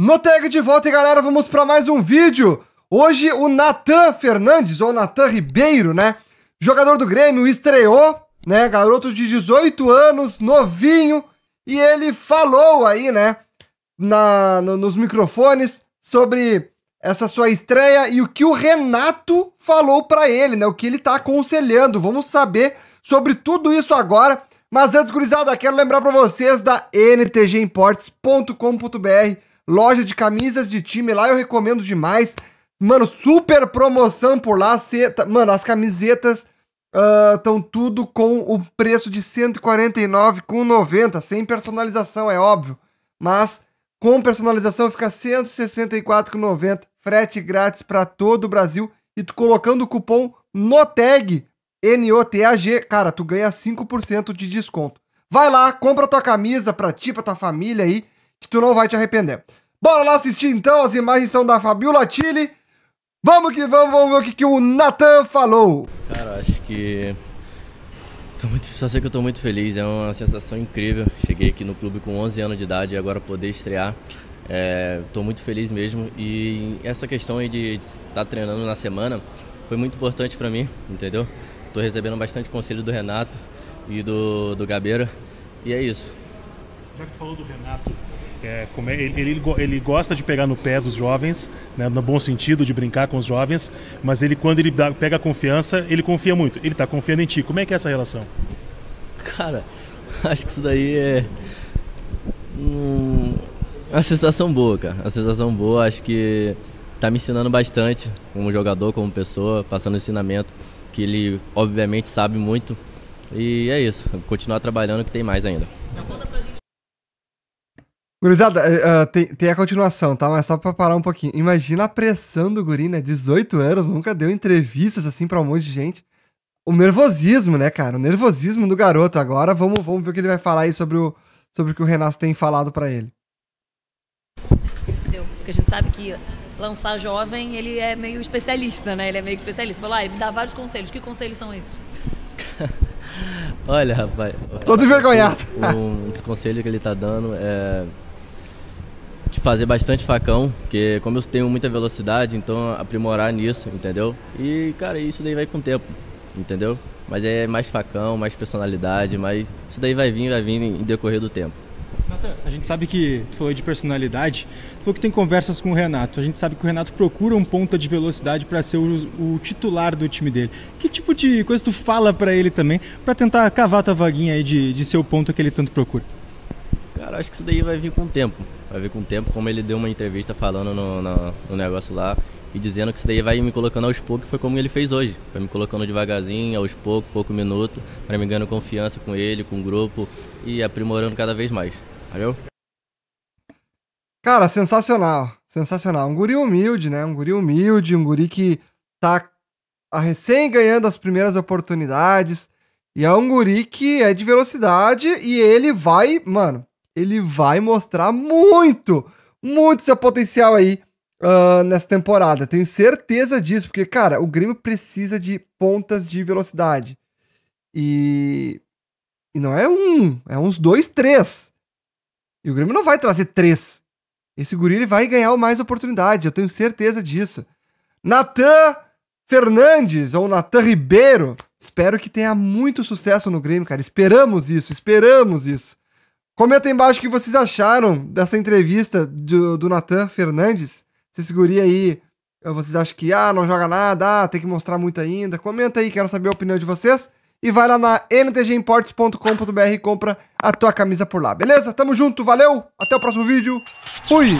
No tag de volta, galera, vamos para mais um vídeo. Hoje o Natan Fernandes, ou Natan Ribeiro, né? Jogador do Grêmio, estreou, né? Garoto de 18 anos, novinho, e ele falou aí, né? Na, no, nos microfones sobre essa sua estreia e o que o Renato falou para ele, né? O que ele tá aconselhando. Vamos saber sobre tudo isso agora. Mas antes, gurizada, quero lembrar para vocês da ntgimports.com.br loja de camisas de time lá, eu recomendo demais. Mano, super promoção por lá. Tá, mano, as camisetas estão ah, uh, tudo com o preço de 149,90, sem personalização, é óbvio. Mas com personalização fica 164,90, frete grátis para todo o Brasil. E tu colocando o cupom no N-O-T-A-G, cara, tu ganha 5% de desconto. Vai lá, compra tua camisa pra ti, pra tua família aí, que tu não vai te arrepender. Bora lá assistir então, as imagens são da Fabiola Tilly. Vamos que vamos, vamos ver o que, que o Nathan falou. Cara, acho que. Tô muito... Só sei que eu tô muito feliz, é uma sensação incrível. Cheguei aqui no clube com 11 anos de idade e agora poder estrear. É... Tô muito feliz mesmo. E essa questão aí de estar tá treinando na semana foi muito importante para mim, entendeu? Tô recebendo bastante conselho do Renato e do, do Gabeira. E é isso. Já que tu falou do Renato, é, é, ele, ele, ele, gosta de pegar no pé dos jovens, né, no bom sentido de brincar com os jovens, mas ele quando ele dá, pega confiança, ele confia muito. Ele está confiando em ti. Como é que é essa relação? Cara, acho que isso daí é hum, uma sensação boa, cara. Uma sensação boa, acho que está me ensinando bastante como jogador, como pessoa, passando ensinamento que ele obviamente sabe muito. E é isso, continuar trabalhando que tem mais ainda. Então, Gurizada, uh, tem, tem, a continuação, tá? Mas só pra parar um pouquinho. Imagina a pressão do guri, né? 18 anos, nunca deu entrevistas assim pra um monte de gente. O nervosismo, né, cara? O nervosismo do garoto. Agora vamos, vamos ver o que ele vai falar aí sobre o, sobre o que o Renato tem falado para ele. deu, Porque a gente sabe que lançar jovem, ele é meio especialista, né? Ele é meio especialista. Vou lá, ah, ele me dá vários conselhos. Que conselhos são esses? Olha, rapaz. Todo envergonhado. Um, um dos conselhos que ele tá dando é de fazer bastante facão, porque como eu tenho muita velocidade, então aprimorar nisso, entendeu? E, cara, isso daí vai com o tempo, entendeu? Mas é mais facão, mais personalidade, mas isso daí vai vir, vai vir em decorrer do tempo. Nathan, a gente sabe que tu falou de personalidade, tu falou que tem conversas com o Renato. A gente sabe que o Renato procura um ponta de velocidade para ser o, o, titular do time dele. Que tipo de coisa tu fala para ele também, para tentar cavar tua vaguinha aí de, de ser o ponto que ele tanto procura? Cara, acho que isso daí vai vir com o tempo. Vai vir com o tempo, como ele deu uma entrevista falando no, no, no negócio lá e dizendo que isso daí vai me colocando aos poucos, foi como ele fez hoje. vai me colocando devagarzinho, aos poucos, pouco minuto, para me ganhando confiança com ele, com o grupo e aprimorando cada vez mais. Valeu? Cara, sensacional. Sensacional. Um guri humilde, né? Um guri humilde, um guri que tá recém ganhando as primeiras oportunidades. E é um guri que é de velocidade e ele vai, mano, ele vai mostrar muito, muito seu potencial aí uh, nessa temporada. Tenho certeza disso, porque, cara, o Grêmio precisa de pontas de velocidade. E. E não é um, é uns dois, três. E o Grêmio não vai trazer três. Esse guri ele vai ganhar mais oportunidade, eu tenho certeza disso. Natan Fernandes, ou Natan Ribeiro, espero que tenha muito sucesso no Grêmio, cara. Esperamos isso, esperamos isso. Comenta aí embaixo o que vocês acharam dessa entrevista do, do Natan Fernandes. Se seguria aí, eh, vocês acham que ah, não joga nada, ah, tem que mostrar muito ainda. Comenta aí, quero saber a opinião de vocês. E vai lá na ntgimports.com.br e compra a tua camisa por lá, beleza? Tamo junto, valeu, até o próximo vídeo. Fui!